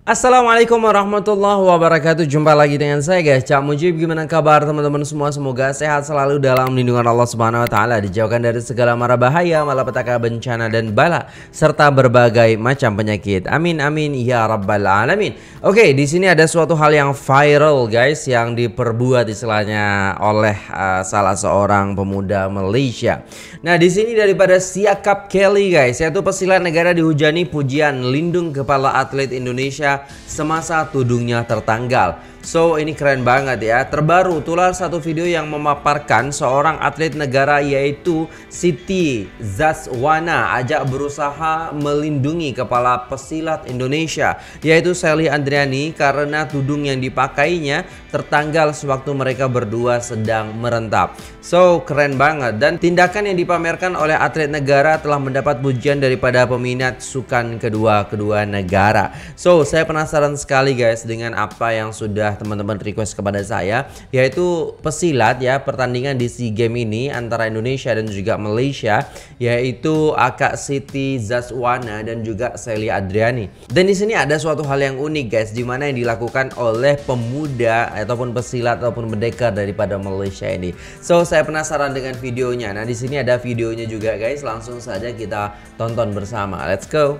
Assalamualaikum warahmatullahi wabarakatuh Jumpa lagi dengan saya guys Cak Mujib Gimana kabar teman-teman semua Semoga sehat selalu dalam lindungan Allah Subhanahu Wa Taala Dijauhkan dari segala mara bahaya Malapetaka bencana dan bala Serta berbagai macam penyakit Amin amin ya rabbal alamin Oke di sini ada suatu hal yang viral guys Yang diperbuat istilahnya oleh uh, salah seorang pemuda Malaysia Nah di sini daripada Siakap Kelly guys Yaitu pesilat negara dihujani pujian Lindung Kepala Atlet Indonesia Indonesia semasa tudungnya tertanggal. So ini keren banget ya. Terbaru tular satu video yang memaparkan seorang atlet negara yaitu Siti Zaswana ajak berusaha melindungi kepala pesilat Indonesia yaitu Sally Andriani karena tudung yang dipakainya tertanggal sewaktu mereka berdua sedang merentap. So keren banget dan tindakan yang dipamerkan oleh atlet negara telah mendapat pujian daripada peminat sukan kedua-kedua negara. So saya saya penasaran sekali guys dengan apa yang sudah teman-teman request kepada saya yaitu pesilat ya pertandingan di SEA Games ini antara Indonesia dan juga Malaysia yaitu Akak Siti Zaswana dan juga Seli Adriani. Dan di sini ada suatu hal yang unik guys di mana yang dilakukan oleh pemuda ataupun pesilat ataupun pendekar daripada Malaysia ini. So saya penasaran dengan videonya. Nah di sini ada videonya juga guys. Langsung saja kita tonton bersama. Let's go.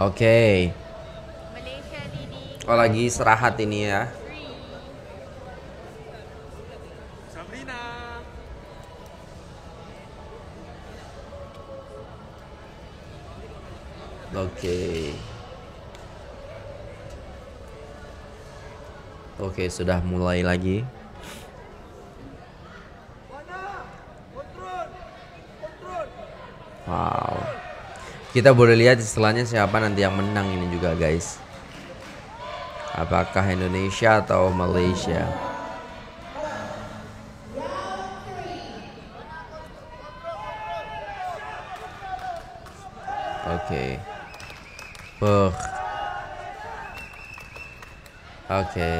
Oke. Okay. Oh lagi serahat ini ya. Oke. Okay. Oke, okay, sudah mulai lagi. Wow. Kita boleh lihat istilahnya siapa nanti yang menang ini juga, guys apakah Indonesia atau Malaysia oke okay. oke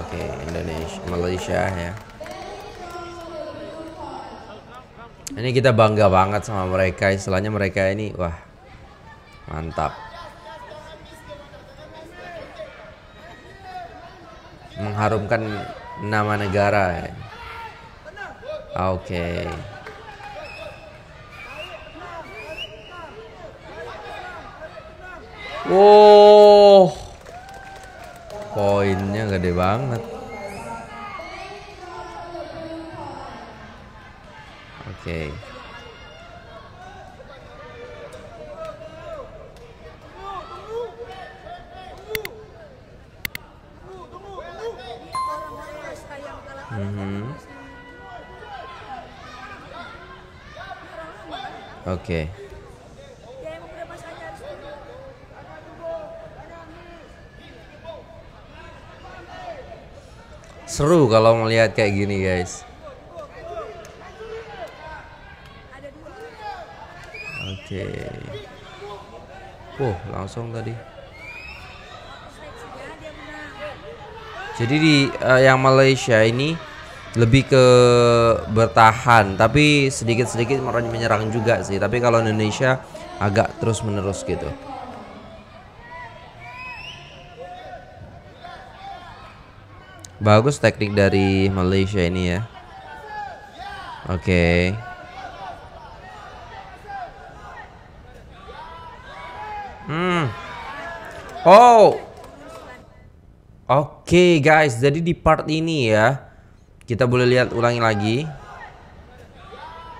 oke Indonesia Malaysia ya ini kita bangga banget sama mereka istilahnya mereka ini wah mantap mengharumkan nama negara ya. oke okay. wow poinnya gede banget oke okay. hmm Oke. Seru kalau melihat kayak gini, guys. Oke. Okay. Wow, langsung tadi. Jadi di uh, yang Malaysia ini lebih ke bertahan tapi sedikit-sedikit menyerang juga sih. Tapi kalau Indonesia agak terus-menerus gitu. Bagus teknik dari Malaysia ini ya. Oke. Okay. Hmm. Oh, Oke okay, guys, jadi di part ini ya Kita boleh lihat ulangi lagi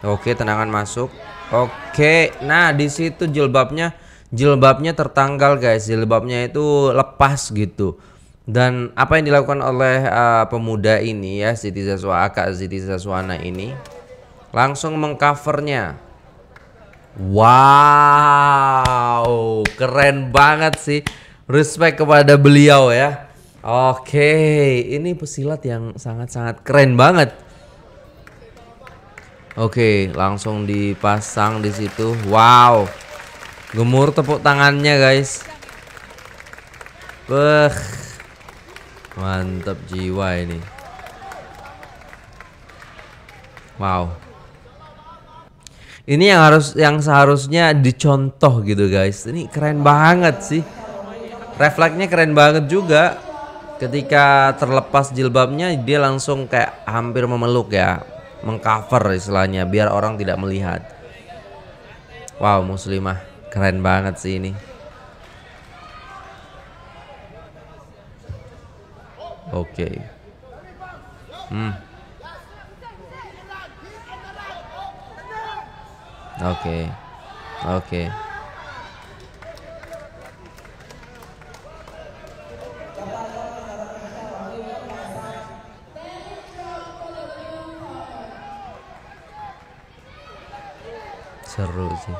Oke, okay, tendangan masuk Oke, okay. nah di situ jilbabnya Jilbabnya tertanggal guys, jilbabnya itu lepas gitu Dan apa yang dilakukan oleh uh, pemuda ini ya Siti Zaswa Kak Siti Zaswana ini Langsung mengcovernya Wow, keren banget sih Respect kepada beliau ya Oke, ini pesilat yang sangat-sangat keren banget. Oke, langsung dipasang di situ. Wow. Gemur tepuk tangannya, guys. Beh. Mantap jiwa ini. Wow. Ini yang harus yang seharusnya dicontoh gitu, guys. Ini keren banget sih. Refleksnya keren banget juga ketika terlepas jilbabnya dia langsung kayak hampir memeluk ya mengcover istilahnya biar orang tidak melihat wow muslimah keren banget sih ini oke okay. hmm oke okay. oke okay. seru sih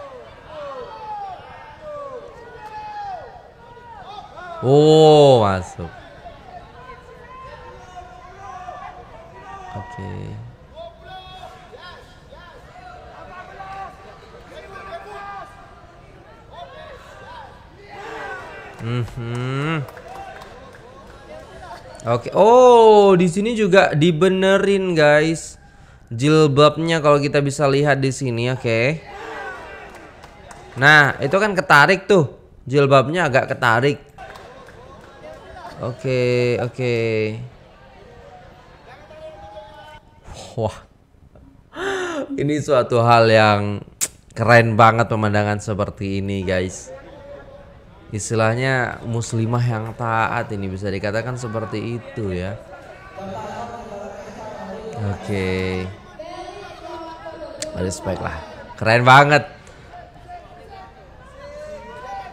oh masuk oke -hmm. Oke. Oh, di sini juga dibenerin, guys. Jilbabnya kalau kita bisa lihat di sini, oke. Okay. Nah, itu kan ketarik tuh. Jilbabnya agak ketarik. Oke, oke. Wah. Ini suatu hal yang keren banget pemandangan seperti ini, guys. Istilahnya muslimah yang taat ini bisa dikatakan seperti itu ya. Oke. Okay. Respect lah. Keren banget.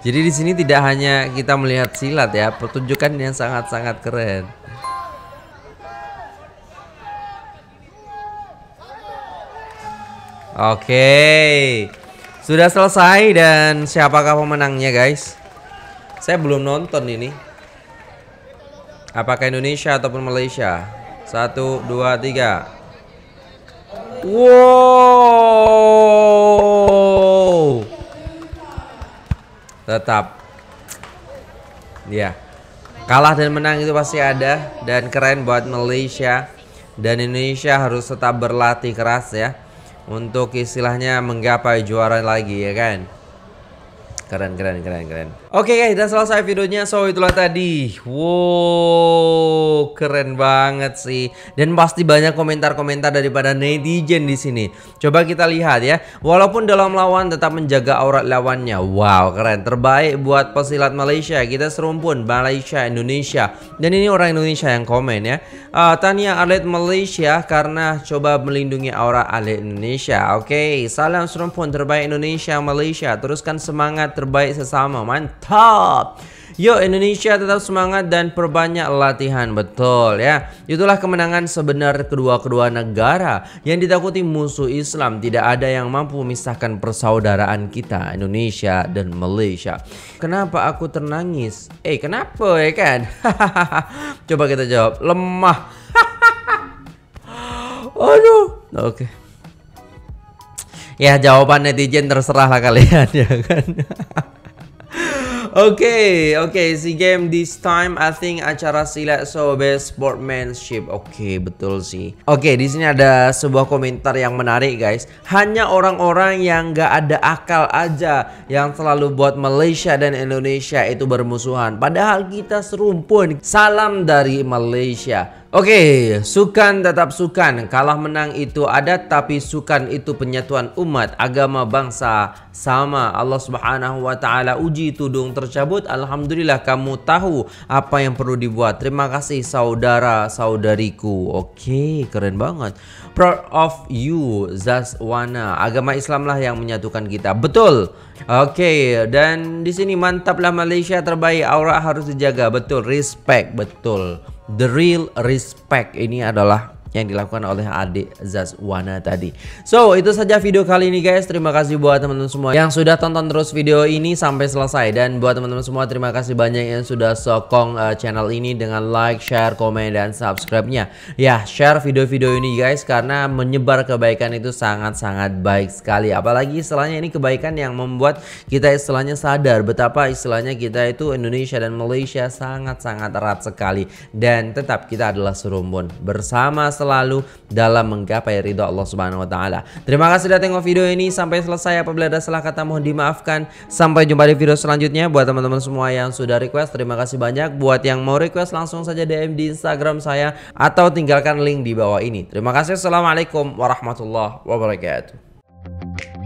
Jadi di sini tidak hanya kita melihat silat ya, pertunjukan yang sangat-sangat keren. Oke. Sudah selesai dan siapakah pemenangnya, guys? Saya belum nonton ini. Apakah Indonesia ataupun Malaysia? Satu, dua, tiga. Wow. tetap ya kalah dan menang itu pasti ada dan keren buat Malaysia dan Indonesia harus tetap berlatih keras ya untuk istilahnya menggapai juara lagi ya kan Keren, keren, keren, keren. Oke okay, guys, dan selesai videonya. So, itulah tadi. Wow, keren banget sih. Dan pasti banyak komentar-komentar daripada netizen di sini. Coba kita lihat ya. Walaupun dalam lawan tetap menjaga aurat lawannya. Wow, keren. Terbaik buat pesilat Malaysia. Kita serumpun Malaysia, Indonesia. Dan ini orang Indonesia yang komen ya. Uh, Tania atlet Malaysia karena coba melindungi aura atlet Indonesia. Oke, okay. salam serumpun terbaik Indonesia, Malaysia. Teruskan semangat terbaik sesama. Mantap. Yuk Indonesia tetap semangat dan perbanyak latihan betul ya. Itulah kemenangan sebenar kedua-kedua negara yang ditakuti musuh Islam. Tidak ada yang mampu memisahkan persaudaraan kita Indonesia dan Malaysia. Kenapa aku ternangis? Eh kenapa ya kan? Coba kita jawab. Lemah. Aduh. Oke. Okay ya jawaban netizen terserah lah kalian ya kan Oke, oke, si game this time I think acara silat sobek sportmanship. Oke, okay, betul sih. Oke, okay, di sini ada sebuah komentar yang menarik guys. Hanya orang-orang yang gak ada akal aja yang selalu buat Malaysia dan Indonesia itu bermusuhan. Padahal kita serumpun. Salam dari Malaysia. Okey, sukan tetap sukan. Kalah menang itu adat tapi sukan itu penyatuan umat, agama, bangsa. Sama Allah Subhanahu wa taala uji tudung tercabut. Alhamdulillah kamu tahu apa yang perlu dibuat. Terima kasih saudara-saudariku. Okey, keren banget. Proud of you Zaswana. Agama Islamlah yang menyatukan kita. Betul. Okey, dan di sini mantaplah Malaysia terbaik. Aura harus dijaga. Betul. Respect. Betul. The Real Respect ini adalah yang dilakukan oleh adik Zazwana tadi. So, itu saja video kali ini guys. Terima kasih buat teman-teman semua yang sudah tonton terus video ini sampai selesai dan buat teman-teman semua terima kasih banyak yang sudah sokong uh, channel ini dengan like, share, komen dan subscribe-nya. Ya, share video-video ini guys karena menyebar kebaikan itu sangat-sangat baik sekali. Apalagi istilahnya ini kebaikan yang membuat kita istilahnya sadar betapa istilahnya kita itu Indonesia dan Malaysia sangat-sangat erat sekali dan tetap kita adalah serumbun bersama selalu dalam menggapai ridho Allah Subhanahu wa taala. Terima kasih sudah tengok video ini sampai selesai. Apabila ada salah kata mohon dimaafkan. Sampai jumpa di video selanjutnya buat teman-teman semua yang sudah request. Terima kasih banyak buat yang mau request langsung saja DM di Instagram saya atau tinggalkan link di bawah ini. Terima kasih. Assalamualaikum warahmatullahi wabarakatuh.